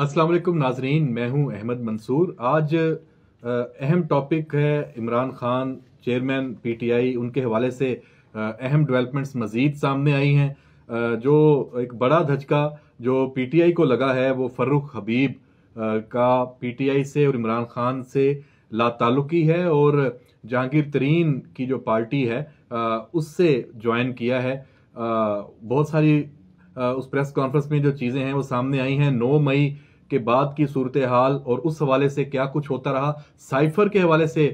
अस्सलाम वालेकुम नाजरीन मैं हूं अहमद मंसूर आज अहम टॉपिक है इमरान खान चेयरमैन पीटीआई उनके हवाले से अहम डेवलपमेंट्स मज़ीद सामने आई हैं जो एक बड़ा धचका जो पीटीआई को लगा है वो फर्रुख हबीब का पीटीआई से और इमरान खान से लाताल्लुकी है और जहांगीर तरीन की जो पार्टी है उससे ज्वाइन किया है बहुत सारी उस प्रेस कॉन्फ्रेंस में जो चीज़ें हैं वो सामने आई हैं नौ मई के बाद की सूरत हाल और उस हवाले से क्या कुछ होता रहा साइफर के हवाले से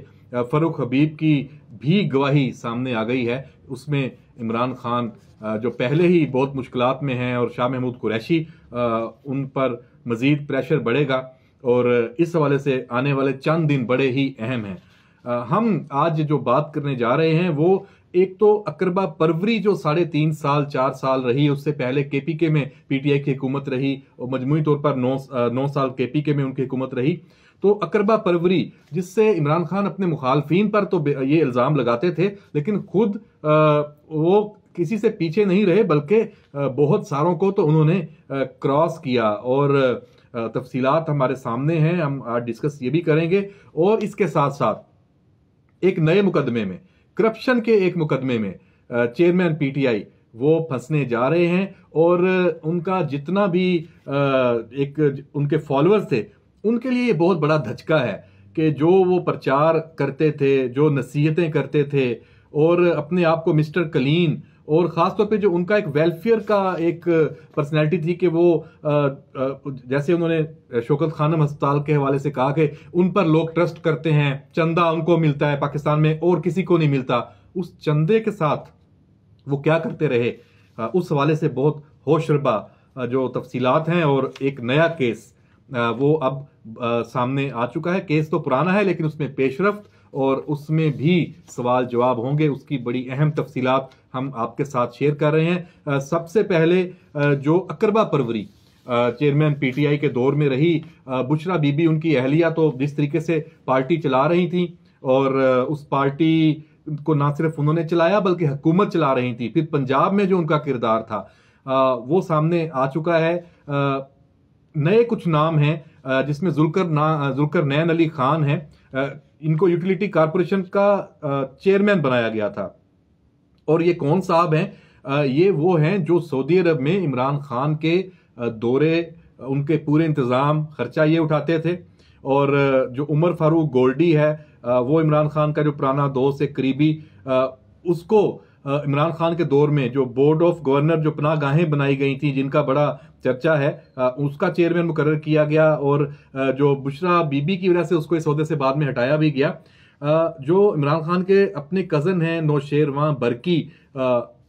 फरुख हबीब की भी गवाही सामने आ गई है उसमें इमरान खान जो पहले ही बहुत मुश्किल में हैं और शाह महमूद कुरैशी उन पर मज़ीद प्रेशर बढ़ेगा और इस हवाले से आने वाले चंद दिन बड़े ही अहम हैं हम आज जो बात करने जा रहे हैं वो एक तो अकरबा परवरी जो साढ़े तीन साल चार साल रही उससे पहले केपीके में पीटीआई की हुकूमत रही और मजमूरी तौर पर नौ नौ साल केपीके में उनकी हुकूमत रही तो अकरबा परवरी जिससे इमरान खान अपने मुखालफिन पर तो ये इल्ज़ाम लगाते थे लेकिन खुद वो किसी से पीछे नहीं रहे बल्कि बहुत सारों को तो उन्होंने क्रॉस किया और तफसीलात हमारे सामने हैं हम आज डिस्कस ये भी करेंगे और इसके साथ साथ एक नए मुकदमे में करप्शन के एक मुकदमे में चेयरमैन पीटीआई वो फंसने जा रहे हैं और उनका जितना भी एक उनके फॉलोअर्स थे उनके लिए ये बहुत बड़ा धचका है कि जो वो प्रचार करते थे जो नसीहतें करते थे और अपने आप को मिस्टर कलीन और ख़ासतौर पे जो उनका एक वेलफेयर का एक पर्सनैलिटी थी कि वो जैसे उन्होंने शोकत खानम अस्पताल के हवाले से कहा कि उन पर लोग ट्रस्ट करते हैं चंदा उनको मिलता है पाकिस्तान में और किसी को नहीं मिलता उस चंदे के साथ वो क्या करते रहे उस हवाले से बहुत होशरबा जो तफसीलात हैं और एक नया केस वो अब सामने आ चुका है केस तो पुराना है लेकिन उसमें पेशरफ्त और उसमें भी सवाल जवाब होंगे उसकी बड़ी अहम तफसीलात हम आपके साथ शेयर कर रहे हैं सबसे पहले जो अकरबा परवरी चेयरमैन पीटीआई के दौर में रही बुशरा बीबी उनकी अहलिया तो जिस तरीके से पार्टी चला रही थी और उस पार्टी को ना सिर्फ उन्होंने चलाया बल्कि हुकूमत चला रही थी फिर पंजाब में जो उनका किरदार था वो सामने आ चुका है नए कुछ नाम हैं जिसमें जुलकर ना जुलकर नैन अली खान हैं इनको यूटिलिटी कॉरपोरेशन का चेयरमैन बनाया गया था और ये कौन साहब हैं ये वो हैं जो सऊदी अरब में इमरान खान के दौरे उनके पूरे इंतज़ाम खर्चा ये उठाते थे और जो उमर फारूक गोल्डी है वो इमरान खान का जो पुराना दोस्त है करीबी उसको इमरान खान के दौर में जो बोर्ड ऑफ गवर्नर जो पनाह गाहें बनाई गई थी जिनका बड़ा चर्चा है उसका चेयरमैन मुकर किया गया और जो बुशरा बीबी की वजह से उसको इस अहदे से बाद में हटाया भी गया जो इमरान खान के अपने कज़न हैं नौशेरवा बरकी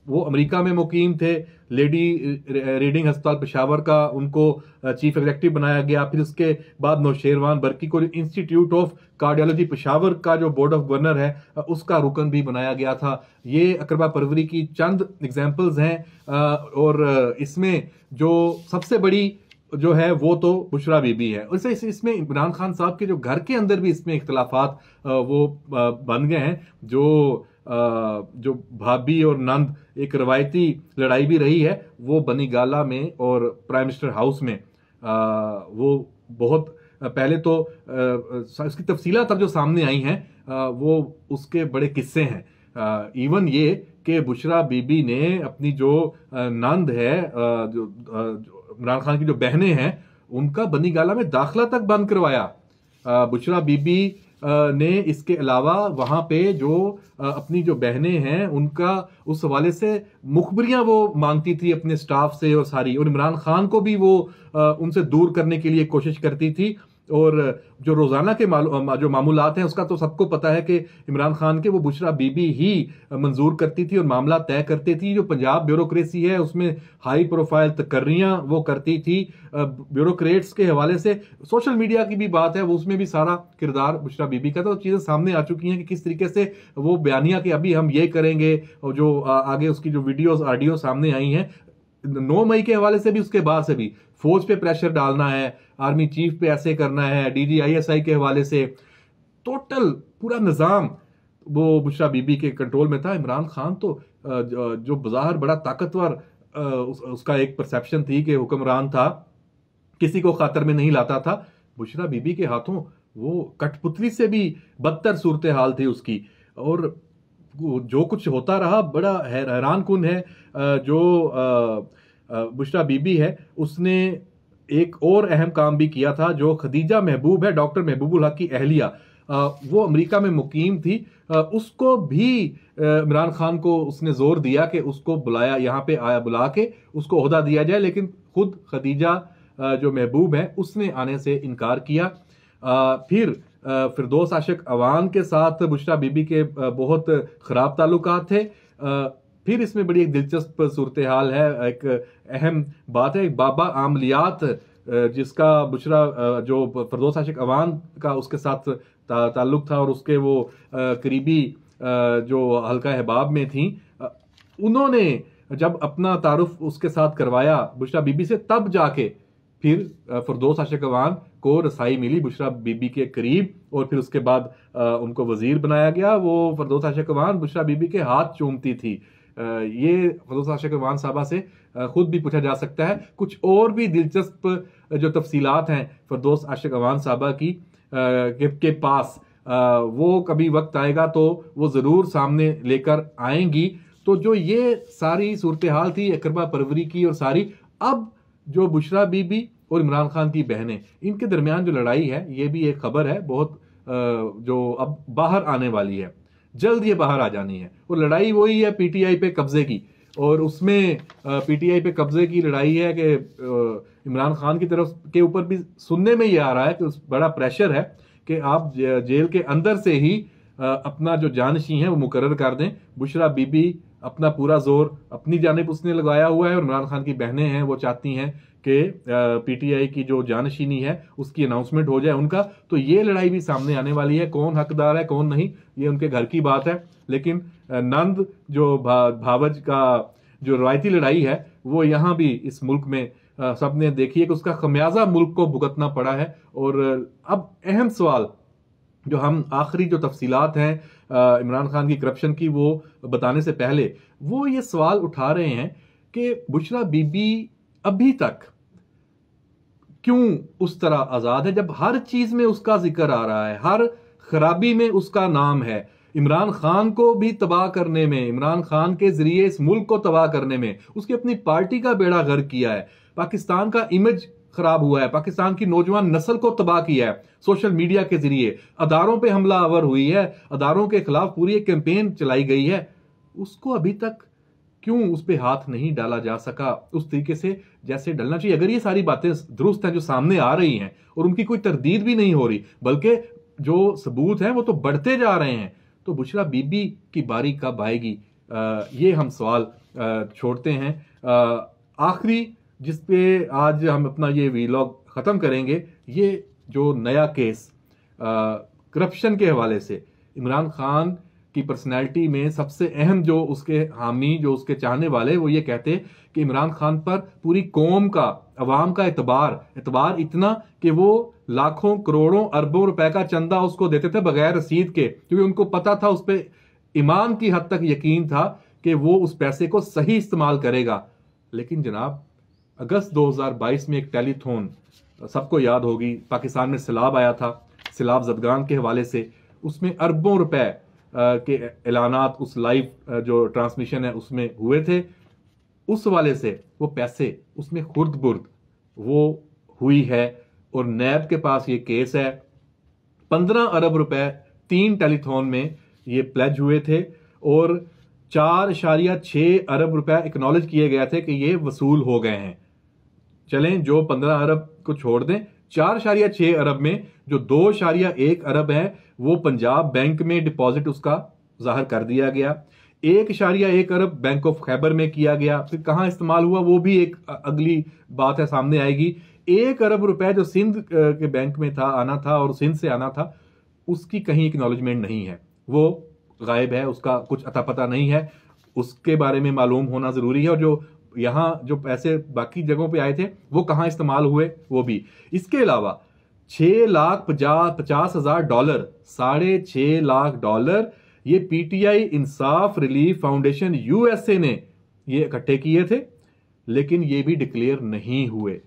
वो अमेरिका में मुकीम थे लेडी रीडिंग अस्पताल पेशावर का उनको चीफ एग्जेक्टिव बनाया गया फिर उसके बाद नौशेरवान बर्की को इंस्टीट्यूट ऑफ कार्डियोलॉजी पेशावर का जो बोर्ड ऑफ गवर्नर है उसका रुकन भी बनाया गया था ये अकरबा परवरी की चंद एग्जाम्पल्स हैं और इसमें जो सबसे बड़ी जो है वो तो बुशरा बीबी है और इस, इसमें इमरान खान साहब के जो घर के अंदर भी इसमें इख्तलाफात वो बन गए हैं जो जो भाभी और नंद एक रवायती लड़ाई भी रही है वो बनी गाला में और प्राइम मिनिस्टर हाउस में वो बहुत पहले तो इसकी तफसीला तब जो सामने आई हैं वो उसके बड़े किस्से हैं इवन ये कि बुशरा बीबी ने अपनी जो नंद है जो इमरान खान की जो बहनें हैं उनका बनी गाला में दाखला तक बंद करवाया बुशरा बीबी ने इसके अलावा वहाँ पे जो अपनी जो बहनें हैं उनका उस हवाले से मुखबरियाँ वो मांगती थी अपने स्टाफ से और सारी और इमरान खान को भी वो उनसे दूर करने के लिए कोशिश करती थी और जो रोज़ाना के जो मामूलत हैं उसका तो सबको पता है कि इमरान खान के वो बुशरा बीबी ही मंजूर करती थी और मामला तय करती थी जो पंजाब ब्यूरोक्रेसी है उसमें हाई प्रोफाइल तकर्रियाँ वो करती थी ब्यूरोक्रेट्स के हवाले से सोशल मीडिया की भी बात है वो उसमें भी सारा किरदार बुशरा बीबी का था तो चीज़ें सामने आ चुकी हैं कि किस तरीके से वो बयानिया कि अभी हम ये करेंगे और जो आगे उसकी जो वीडियोज़ आडियो सामने आई हैं नौ मई के हवाले से भी उसके बाद से भी फौज पे प्रेशर डालना है आर्मी चीफ पे ऐसे करना है डीजीआईएसआई के हवाले से टोटल पूरा निज़ाम वो बुशरा बीबी के कंट्रोल में था इमरान खान तो जो बाजार बड़ा ताकतवर उसका एक परसेप्शन थी कि हुक्मरान था किसी को खातर में नहीं लाता था बुशरा बीबी के हाथों वो कठपुतली से भी बदतर सूरत हाल थी उसकी और जो कुछ होता रहा बड़ा हैरान कन है जो बुशरा बीबी है उसने एक और अहम काम भी किया था जो खदीजा महबूब है डॉक्टर महबूबुल हक की अहलिया वो अमेरिका में मुकीम थी उसको भी इमरान खान को उसने जोर दिया कि उसको बुलाया यहाँ पे आया बुला के उसको अहदा दिया जाए लेकिन खुद खदीजा जो महबूब है उसने आने से इनकार किया फिर फिरदोस आशिक अवान के साथ बुशरा बीबी के बहुत ख़राब ताल्लुक थे फिर इसमें बड़ी एक दिलचस्प सूरत हाल है एक अहम बात है एक बाबा आमलियात जिसका बुशरा जो फरदोस आशिक अवान का उसके साथ ताल्लुक था और उसके वो करीबी जो हल्का अहबाब में थी उन्होंने जब अपना तारुफ उसके साथ करवाया बुशरा बीबी से तब जाके फिर फरदोस आशा कवान को रसाई मिली बुशरा बीबी के करीब और फिर उसके बाद उनको वजीर बनाया गया वो फरदोस आशा कवान बुशरा बीबी के हाथ चूमती थी ये फरदोस आशा कवान साहबा से खुद भी पूछा जा सकता है कुछ और भी दिलचस्प जो तफसीलात हैं फरदोस आशा कवान साहबा की के, के पास वो कभी वक्त आएगा तो वो ज़रूर सामने लेकर आएंगी तो जो ये सारी सूरत हाल थी अकरबा परवरी की और सारी अब जो बुशरा बीबी और इमरान खान की बहनें इनके दरमियान जो लड़ाई है ये भी एक खबर है बहुत जो अब बाहर आने वाली है जल्द ये बाहर आ जानी है और लड़ाई वही है पीटीआई पे कब्जे की और उसमें पीटीआई पे कब्जे की लड़ाई है कि इमरान खान की तरफ के ऊपर भी सुनने में ये आ रहा है कि उस बड़ा प्रेशर है कि आप जेल के अंदर से ही अपना जो जानशी है वो मुकर कर दें बुशरा बीबी अपना पूरा जोर अपनी जानब उसने लगाया हुआ है और इमरान खान की बहनें हैं वो चाहती हैं कि पीटीआई की जो जानशीनी है उसकी अनाउंसमेंट हो जाए उनका तो ये लड़ाई भी सामने आने वाली है कौन हकदार है कौन नहीं ये उनके घर की बात है लेकिन नंद जो भा, भावज का जो रवायती लड़ाई है वो यहाँ भी इस मुल्क में सब ने देखी है कि उसका खमियाजा मुल्क को भुगतना पड़ा है और अब अहम सवाल जो हम आखिरी जो तफसीलात हैं इमरान खान की करप्शन की वो बताने से पहले वो ये सवाल उठा रहे हैं कि बुशरा बीबी अभी तक क्यों उस तरह आज़ाद है जब हर चीज़ में उसका जिक्र आ रहा है हर खराबी में उसका नाम है इमरान खान को भी तबाह करने में इमरान खान के जरिए इस मुल्क को तबाह करने में उसकी अपनी पार्टी का बेड़ा गर्क किया है पाकिस्तान का इमेज खराब हुआ है पाकिस्तान की नौजवान नस्ल को तबाह किया है सोशल मीडिया के जरिए अदारों पर हमला आवर हुई है अदारों के खिलाफ पूरी एक कैंपेन चलाई गई है उसको अभी तक क्यों उस पर हाथ नहीं डाला जा सका उस तरीके से जैसे डलना चाहिए अगर ये सारी बातें दुरुस्त हैं जो सामने आ रही हैं और उनकी कोई तरदीद भी नहीं हो रही बल्कि जो सबूत हैं वो तो बढ़ते जा रहे हैं तो बुशरा बीबी की बारी कब आएगी आ, ये हम सवाल छोड़ते हैं आखिरी जिस पे आज हम अपना ये वीलॉग ख़त्म करेंगे ये जो नया केस करप्शन के हवाले से इमरान खान की पर्सनैलिटी में सबसे अहम जो उसके हामी जो उसके चाहने वाले वो ये कहते कि इमरान खान पर पूरी कौम का अवाम का एतबार एतबार इतना कि वो लाखों करोड़ों अरबों रुपए का चंदा उसको देते थे बगैर रसीद के क्योंकि उनको पता था उस पर ईमान की हद तक यकीन था कि वो उस पैसे को सही इस्तेमाल करेगा लेकिन जनाब अगस्त 2022 में एक टेलीथोन सबको याद होगी पाकिस्तान में सैलाब आया था सैलाब जदगान के हवाले से उसमें अरबों रुपए के ऐलानात उस लाइव जो ट्रांसमिशन है उसमें हुए थे उस वाले से वो पैसे उसमें खुर्द बुर्द वो हुई है और नैब के पास ये केस है पंद्रह अरब रुपए तीन टेलीथोन में ये प्लेज हुए थे और चार इशारिया छः अरब रुपए एक्नोलेज किए गए थे कि ये वसूल हो गए हैं चलें जो पंद्रह अरब को छोड़ दें चार शारिया छः अरब में जो दो शारिया एक अरब है वो पंजाब बैंक में डिपॉजिट उसका जाहिर कर दिया गया एक शारिया एक अरब बैंक ऑफ खैबर में किया गया फिर कहाँ इस्तेमाल हुआ वो भी एक अगली बात है सामने आएगी एक अरब रुपए जो सिंध के बैंक में था आना था और सिंध से आना था उसकी कहीं एक्नॉलेजमेंट नहीं है वो गायब है उसका कुछ अता पता नहीं है उसके बारे में मालूम होना ज़रूरी है और जो यहाँ जो पैसे बाकी जगहों पे आए थे वो कहाँ इस्तेमाल हुए वो भी इसके अलावा छः लाख पचास पचास हजार डॉलर साढ़े छः लाख डॉलर ये PTI Insaf relief foundation USA ने ये इकट्ठे किए थे लेकिन ये भी डिक्लेयर नहीं हुए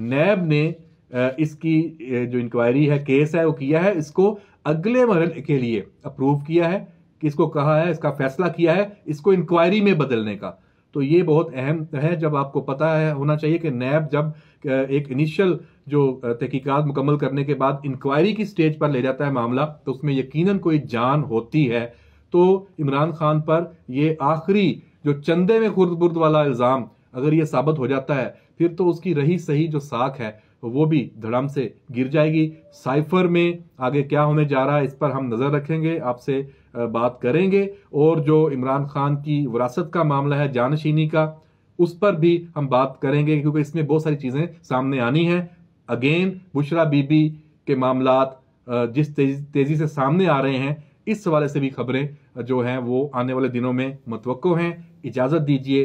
नैब ने इसकी जो इंक्वायरी है केस है वो किया है इसको अगले मरल के लिए अप्रूव किया है कि इसको कहा है इसका फैसला किया है इसको इंक्वायरी में बदलने का तो ये बहुत अहम है जब आपको पता है होना चाहिए कि नैब जब एक इनिशियल जो तहकीकात मुकम्मल करने के बाद इंक्वायरी की स्टेज पर ले जाता है मामला तो उसमें यकीनन कोई जान होती है तो इमरान खान पर ये आखिरी जो चंदे में खुर्द बुर्द वाला इल्ज़ाम अगर ये साबित हो जाता है फिर तो उसकी रही सही जो साख है तो वो भी धड़म से गिर जाएगी साइफर में आगे क्या होने जा रहा है इस पर हम नज़र रखेंगे आपसे बात करेंगे और जो इमरान खान की विरासत का मामला है जानशीनी का उस पर भी हम बात करेंगे क्योंकि इसमें बहुत सारी चीज़ें सामने आनी है अगेन बुशरा बीबी के मामला जिस तेजी, तेजी से सामने आ रहे हैं इस हवाले से भी खबरें जो हैं वो आने वाले दिनों में मतवक़ हैं इजाज़त दीजिए